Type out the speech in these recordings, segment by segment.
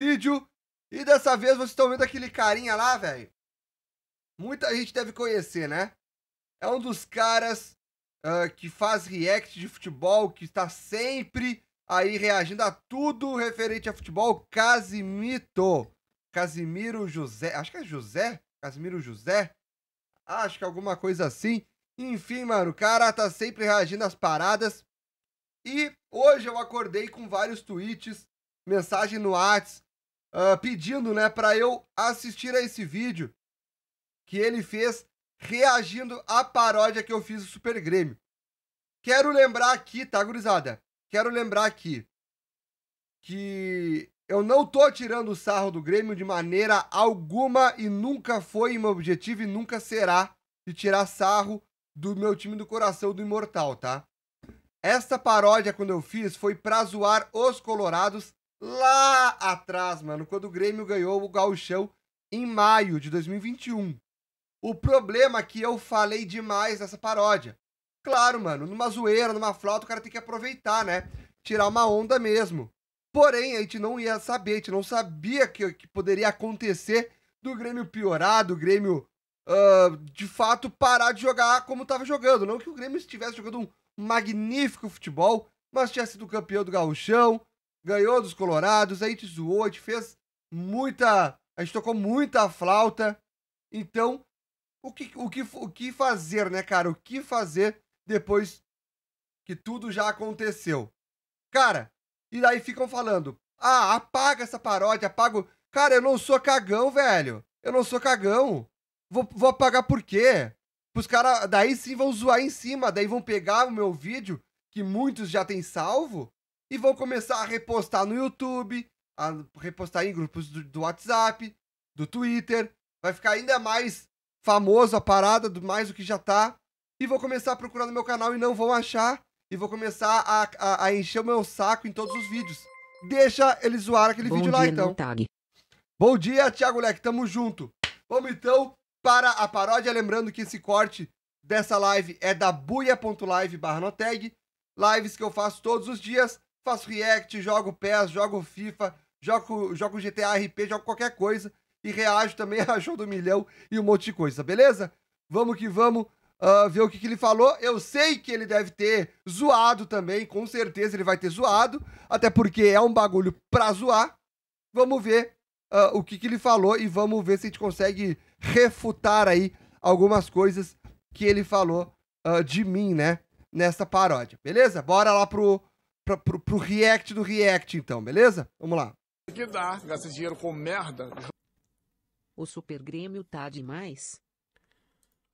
vídeo. E dessa vez vocês estão vendo aquele carinha lá, velho? Muita gente deve conhecer, né? É um dos caras uh, que faz react de futebol, que está sempre aí reagindo a tudo referente a futebol. Casimito. Casimiro José. Acho que é José? Casimiro José? Acho que é alguma coisa assim. Enfim, mano, o cara tá sempre reagindo às paradas. E hoje eu acordei com vários tweets, mensagem no WhatsApp, uh, pedindo, né, para eu assistir a esse vídeo que ele fez reagindo à paródia que eu fiz do Super Grêmio. Quero lembrar aqui, tá, gurizada? Quero lembrar aqui que eu não tô tirando o sarro do Grêmio de maneira alguma e nunca foi meu objetivo e nunca será de tirar sarro do meu time do coração do Imortal, tá? Esta paródia, quando eu fiz, foi pra zoar os colorados lá atrás, mano, quando o Grêmio ganhou o Gauchão em maio de 2021. O problema é que eu falei demais nessa paródia. Claro, mano, numa zoeira, numa flauta, o cara tem que aproveitar, né? Tirar uma onda mesmo. Porém, a gente não ia saber, a gente não sabia que, que poderia acontecer do Grêmio piorar, do Grêmio uh, de fato parar de jogar como estava jogando. Não que o Grêmio estivesse jogando um magnífico futebol, mas tinha sido campeão do Gauchão, ganhou dos Colorados, aí te zoou, a gente fez muita. A gente tocou muita flauta. Então, o que, o que, o que fazer, né, cara? O que fazer depois que tudo já aconteceu? Cara, e daí ficam falando: ah, apaga essa paródia, apaga. O... Cara, eu não sou cagão, velho. Eu não sou cagão. Vou, vou apagar por quê? Os caras daí sim vão zoar em cima, daí vão pegar o meu vídeo, que muitos já têm salvo, e vão começar a repostar no YouTube, a repostar em grupos do, do WhatsApp, do Twitter. Vai ficar ainda mais famoso a parada, do mais do que já tá. E vou começar a procurar no meu canal e não vão achar. E vou começar a, a, a encher o meu saco em todos os vídeos. Deixa eles zoar aquele Bom vídeo dia, lá então. Tag. Bom dia, Thiago Leque, tamo junto. Vamos então para a paródia. Lembrando que esse corte dessa live é da buia.live barra noteg. Lives que eu faço todos os dias faço react, jogo PES, jogo FIFA, jogo, jogo GTA RP, jogo qualquer coisa e reajo também a show do milhão e um monte de coisa, beleza? Vamos que vamos uh, ver o que, que ele falou. Eu sei que ele deve ter zoado também, com certeza ele vai ter zoado, até porque é um bagulho pra zoar. Vamos ver uh, o que, que ele falou e vamos ver se a gente consegue refutar aí algumas coisas que ele falou uh, de mim, né? Nessa paródia, beleza? Bora lá pro, pra, pro, pro react do react, então, beleza? Vamos lá. Que dá, gasta dinheiro com merda. O Super Grêmio tá demais.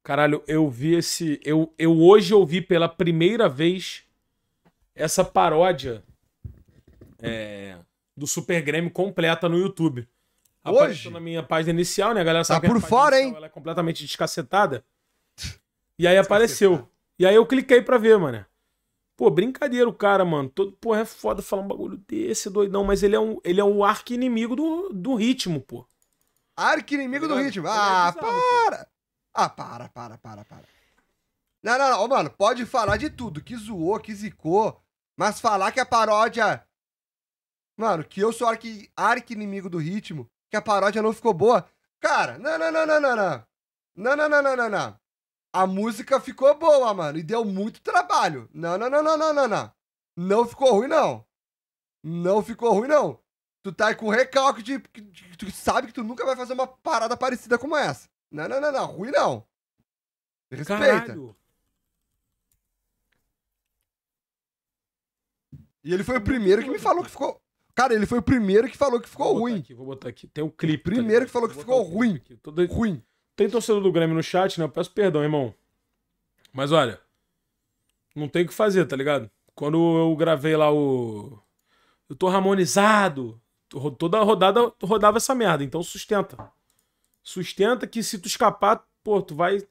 Caralho, eu vi esse. Eu, eu hoje ouvi pela primeira vez essa paródia é, do Super Grêmio completa no YouTube. hoje? na minha página inicial, né? A galera tá sabe tá por fora, hein? Ela é completamente descacetada. E aí apareceu. E aí eu cliquei pra ver, mano. Pô, brincadeira o cara, mano. Todo, porra, é foda falar um bagulho desse, doidão. Mas ele é, um, ele é um arqui-inimigo do, do ritmo, pô. Arqui-inimigo tá do ritmo? É, é ah, é bizarro, para! Pô. Ah, para, para, para, para. Não, não, não. Mano, pode falar de tudo. Que zoou, que zicou. Mas falar que a paródia... Mano, que eu sou arqui-inimigo do ritmo, que a paródia não ficou boa. Cara, não, não, não, não, não, não. Não, não, não, não, não, não. A música ficou boa, mano, e deu muito trabalho. Não, não, não, não, não, não, não. Não ficou ruim, não. Não ficou ruim, não. Tu tá com recalque de, de. Tu sabe que tu nunca vai fazer uma parada parecida como essa. Não, não, não, não. Ruim não. Respeita. Caralho. E ele foi o primeiro que me falou que ficou. Cara, ele foi o primeiro que falou que ficou vou ruim. Aqui, vou botar aqui. Tem um clipe. Primeiro tá que falou que ficou ruim. Aqui, ruim. Tem torcedor do Grêmio no chat, né? Eu peço perdão, irmão. Mas olha, não tem o que fazer, tá ligado? Quando eu gravei lá o. Eu tô harmonizado. Toda rodada rodava essa merda, então sustenta. Sustenta que se tu escapar, pô, tu vai, tu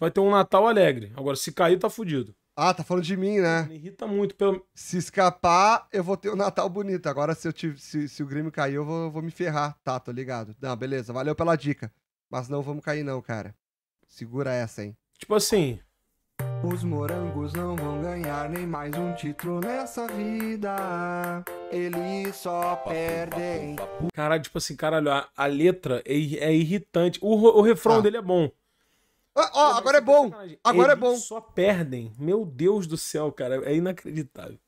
vai ter um Natal alegre. Agora, se cair, tá fudido. Ah, tá falando de mim, né? Me irrita muito. Pelo... Se escapar, eu vou ter um Natal bonito. Agora, se, eu tive, se, se o Grêmio cair, eu vou, vou me ferrar. Tá, tô ligado. Não, beleza. Valeu pela dica. Mas não vamos cair, não, cara. Segura essa, hein? Tipo assim. Os morangos não vão ganhar nem mais um título nessa vida. Eles só perdem. cara tipo assim, caralho, a, a letra é, é, irritante. O, o refrão ah. dele é bom. Ó, oh, agora é, é bom. Agora é Eles é bom. Só perdem. Meu Deus do céu, cara. É inacreditável.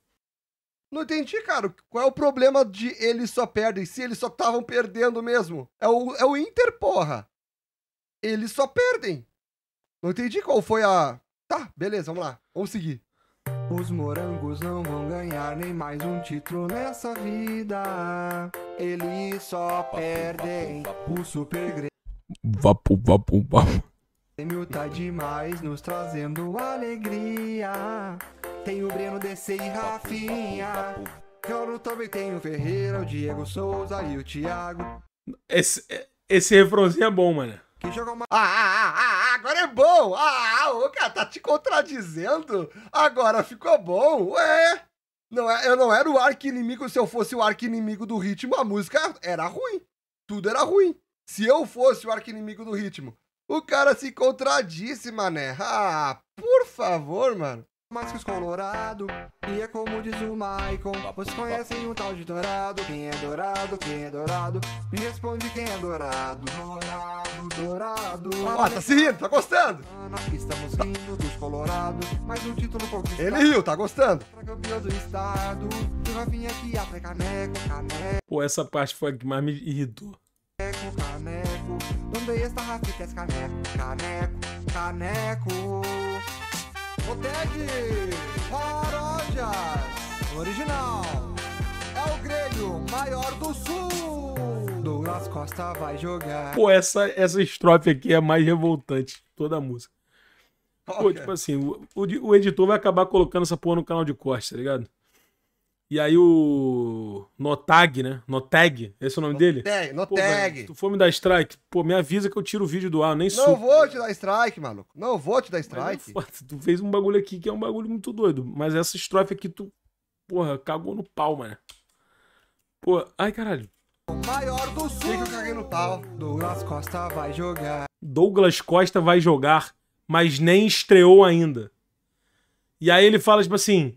Não entendi, cara. Qual é o problema de eles só perdem? Se eles só estavam perdendo mesmo. É o, é o Inter, porra eles só perdem. Não entendi qual foi a. Tá, beleza, vamos lá. Vamos seguir. Os morangos não vão ganhar nem mais um título nessa vida. Eles só perdem o super Vapu, vapu, vapu. vapo. tá demais, nos trazendo alegria. Tem o Breno DC e Rafinha. Claro, também tem o Ferreira, o Diego Souza e o Thiago. Esse, esse refrãozinho é bom, mano. Quem joga uma. Ah ah, ah, ah, ah, agora é bom! Ah, o ah, cara tá te contradizendo? Agora ficou bom? Ué! Não é, eu não era o arqui-inimigo. Se eu fosse o arqui-inimigo do ritmo, a música era ruim. Tudo era ruim. Se eu fosse o arqui-inimigo do ritmo, o cara se contradisse, mané. Ah, por favor, mano. Mais que os Colorado, e é como diz o Maicon. Vocês conhecem um tal de Dourado? Quem é Dourado? Quem é Dourado? Me responde quem é Dourado. Dourado ó tá se rindo, tá gostando? Estamos rindo dos Colorados, mas título conquistado. Ele riu, tá gostando? Pra campeão do estado, tu aqui até caneco, caneco. Pô, essa parte foi a que mais me irritou. Caneco, caneco, donde esta rafita es caneco, caneco, caneco. Boteg, paródias, original. É o Grêmio maior do Sul pelas costas vai jogar. Pô, essa, essa estrofe aqui é a mais revoltante de toda a música. Pô, okay. tipo assim, o, o, o, editor vai acabar colocando essa porra no canal de corte, tá ligado? E aí o Notag, né? Notag, esse é o nome Notag, dele? Notag. tu for me dar strike, pô, me avisa que eu tiro o vídeo do ar, nem sou. Não vou te dar strike, maluco. Não vou te dar strike. Mas, é tu fez um bagulho aqui que é um bagulho muito doido, mas essa estrofe aqui tu, porra, cagou no pau, mano. Pô, ai caralho. O maior do sul. Que no pau. Douglas Costa vai jogar. Douglas Costa vai jogar, mas nem estreou ainda. E aí ele fala, tipo assim.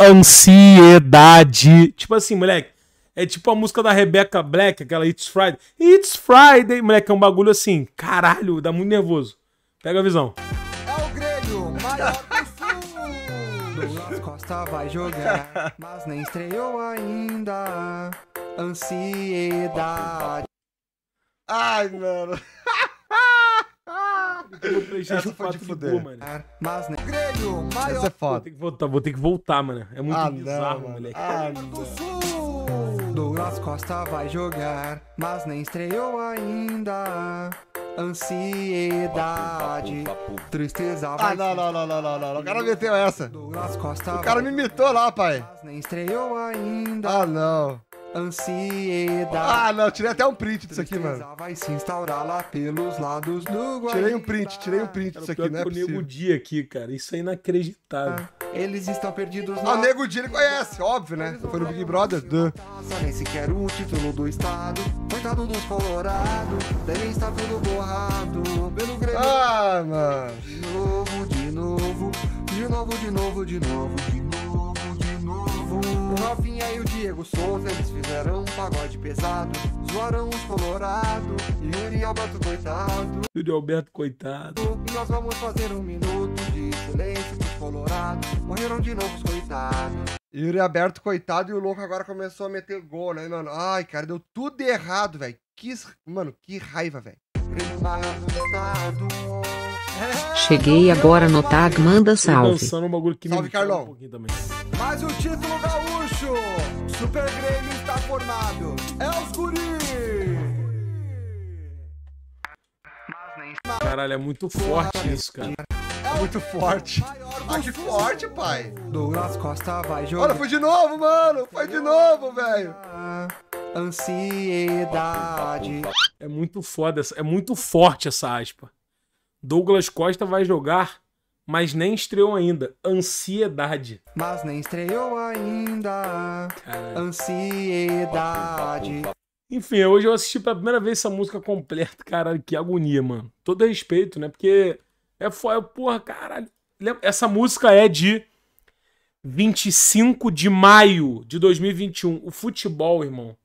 Ansiedade. Tipo assim, moleque. É tipo a música da Rebecca Black, aquela It's Friday. It's Friday, moleque, é um bagulho assim. Caralho, dá muito nervoso. Pega a visão. É o Grêmio, maior do sul. Douglas Costa vai jogar, mas nem estreou ainda. Ansiedade. Ai, mano. Essa foi de fuder. mano. É, mas, né? Grêmio, maior... Essa é foda. Vou ter que voltar, vou ter que voltar mano. É muito ah, bizarro, não, moleque. Ah, não. Douglas Costa vai jogar, mas nem estreou ainda. Ansiedade, papu, papu, papu. tristeza ah, vai... Ah, não, não, não, não, não, não, O cara meteu essa. Douglas Costa o cara me imitou lá, pai. nem estreou ainda. Ah, não. Ansiedade. Ah, não, tirei até um print disso aqui, mano. vai se instaurar lá pelos lados do Tirei um print, tirei um print disso aqui, né? É o Nego Dia aqui, cara. Isso é inacreditável. Ah, eles estão perdidos na. Ah, o Nego Dia ele conhece, óbvio, né? Foi no Big Brother. Nem sequer o título do estado. Coitado dos tudo borrado. Pelo Grêmio. Ah, mano. de novo. De novo, de novo, de novo, de novo. Novinha e o Diego Souza, eles fizeram um pagode pesado. Zoaram os colorado, Yuri Alberto coitado. Yuri Alberto coitado. E nós vamos fazer um minuto de silêncio pros colorados. Morreram de novo os coitados. Yuri Alberto coitado e o louco agora começou a meter gol, né, mano? Ai, cara, deu tudo errado, velho. Que, mano, que raiva, velho. Grêmio maior estado. Cheguei agora no tag, manda salve. salve, Carlão. Um Mas o título gaúcho, Super Grêmio está formado. É os guri. Caralho, é muito forte isso, cara. É muito forte. Ah, que forte, pai. Douglas Costa vai jogar. Olha, foi de novo, mano. Foi de novo, velho. Ansiedade. É muito foda, é muito forte essa aspa. Douglas Costa vai jogar, mas nem estreou ainda. Ansiedade. Mas nem estreou ainda. Ansiedade. Enfim, hoje eu assisti pela primeira vez essa música completa. Caralho, que agonia, mano. Todo respeito, né? Porque é foda. Porra, caralho. Essa música é de 25 de maio de 2021. O futebol, irmão,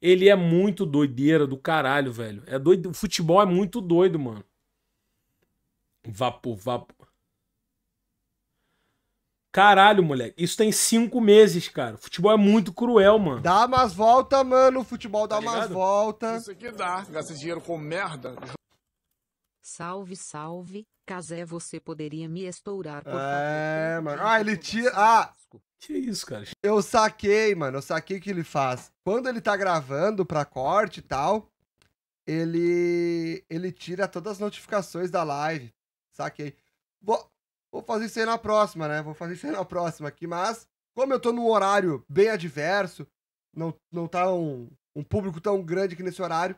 ele é muito doideira do caralho, velho. É doido... O futebol é muito doido, mano. Vapo, vapo. Caralho, moleque. Isso tem cinco meses, cara. Futebol é muito cruel, mano. Dá mais volta, mano. O futebol dá tá mais volta. Isso aqui dá. Gasta dinheiro com merda. Salve, salve. Casé, você poderia me estourar, por é, favor. É, mano. Ah, ele tira. Ah! Que isso, cara? Eu saquei, mano. Eu saquei o que ele faz. Quando ele tá gravando pra corte e tal, ele. ele tira todas as notificações da live. Saquei. Vou, vou fazer isso aí na próxima, né? Vou fazer isso aí na próxima aqui, mas como eu tô num horário bem adverso, não, não tá um, um público tão grande aqui nesse horário,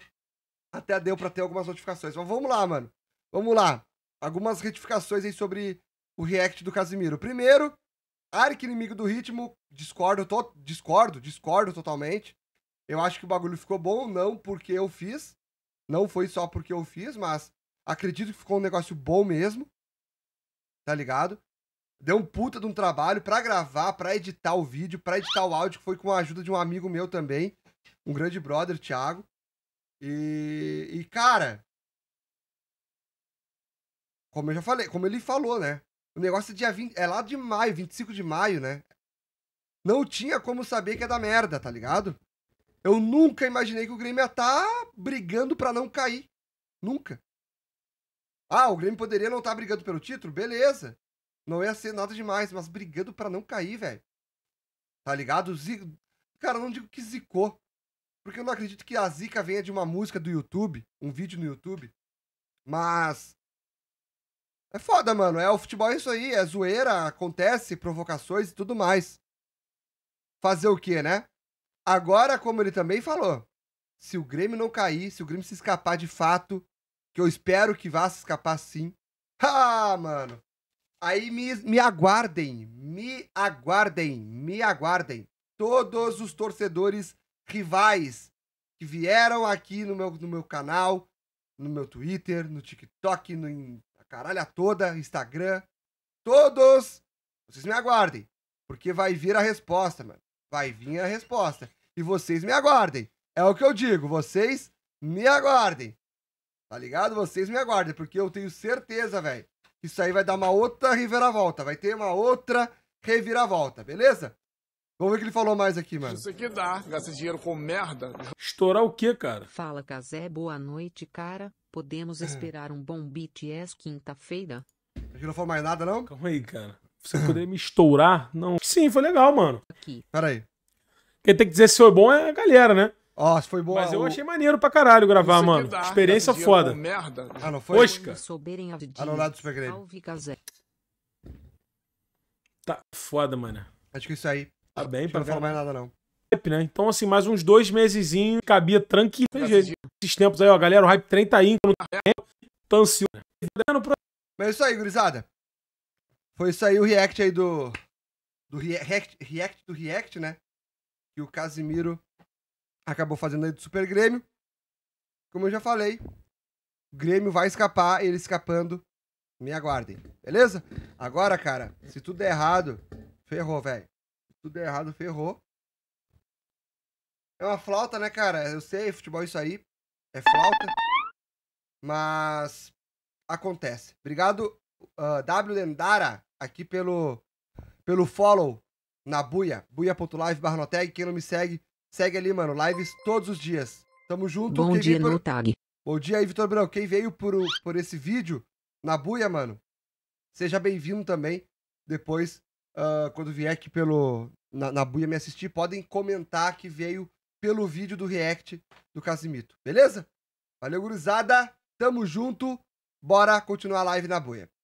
até deu para ter algumas notificações. Mas vamos lá, mano. Vamos lá. Algumas retificações aí sobre o react do Casimiro. Primeiro, arque inimigo do ritmo, discordo, to... discordo, discordo totalmente. Eu acho que o bagulho ficou bom, não porque eu fiz, não foi só porque eu fiz, mas Acredito que ficou um negócio bom mesmo. Tá ligado? Deu um puta de um trabalho para gravar, para editar o vídeo, para editar o áudio, que foi com a ajuda de um amigo meu também, um grande brother, Thiago. E, e cara, como eu já falei, como ele falou, né? O negócio é dia 20, é lá de maio, 25 de maio, né? Não tinha como saber que é da merda, tá ligado? Eu nunca imaginei que o Grêmio ia estar tá brigando para não cair. Nunca. Ah, o Grêmio poderia não estar tá brigando pelo título? Beleza. Não ia ser nada demais, mas brigando para não cair, velho. Tá ligado? Zico... Cara, não digo que zicou. Porque eu não acredito que a zica venha de uma música do YouTube, um vídeo no YouTube. Mas. É foda, mano. É o futebol é isso aí. É zoeira, acontece, provocações e tudo mais. Fazer o quê, né? Agora, como ele também falou, se o Grêmio não cair, se o Grêmio se escapar de fato, que eu espero que vá se escapar sim. Ah, mano. Aí me, me aguardem, me aguardem, me aguardem. Todos os torcedores rivais que vieram aqui no meu, no meu canal, no meu Twitter, no TikTok, no, na caralha toda, Instagram. Todos, vocês me aguardem. Porque vai vir a resposta, mano. Vai vir a resposta. E vocês me aguardem. É o que eu digo, vocês me aguardem. Tá ligado? Vocês me aguardem, porque eu tenho certeza, velho, que isso aí vai dar uma outra reviravolta. Vai ter uma outra reviravolta, beleza? Vamos ver o que ele falou mais aqui, mano. Isso aqui dá. Gastar dinheiro com merda. Estourar o quê, cara? Fala, Casé. Boa noite, cara. Podemos esperar um bom BTS quinta-feira? Ele não falou mais nada, não? Calma aí, cara. Você poder me estourar? Não. Sim, foi legal, mano. Aqui. Pera aí. Quem tem que dizer se foi bom é a galera, né? Ó, foi boa. Mas eu o... achei maneiro pra caralho gravar, mano. Dá, né? Experiência tá foda. É merda. Né? Ah, não foi? Oscar. Anulado Super Grêmio. Tá foda, mano. Acho que isso aí. Tá bem, pra Não mais nada, não. Né? Então, assim, mais uns dois mesezinhos cabia tranquilo. Esses tempos aí, ó, galera, o Hype 30 tá aí. tá ansioso. Mas é isso aí, gurizada. Foi isso aí o react aí do. Do react, react do react, né? Que o Casimiro acabou fazendo aí do Super Grêmio. Como eu já falei, o Grêmio vai escapar, ele escapando, me aguardem, beleza? Agora, cara, se tudo der errado, ferrou, velho. Se tudo der errado, ferrou. É uma flauta, né, cara? Eu sei, futebol é isso aí. É flauta. Mas acontece. Obrigado, uh, W Dendara, aqui pelo, pelo follow na buia, buia.live barra Quem não me segue, Segue ali, mano. Lives todos os dias. Tamo junto. Bom dia, por... tag Bom dia aí, Vitor Brão. Quem veio por, por esse vídeo, na buia, mano, seja bem-vindo também. Depois, uh, quando vier aqui pelo, na, na buia me assistir, podem comentar que veio pelo vídeo do react do Casimito. Beleza? Valeu, gurizada. Tamo junto. Bora continuar a live na buia.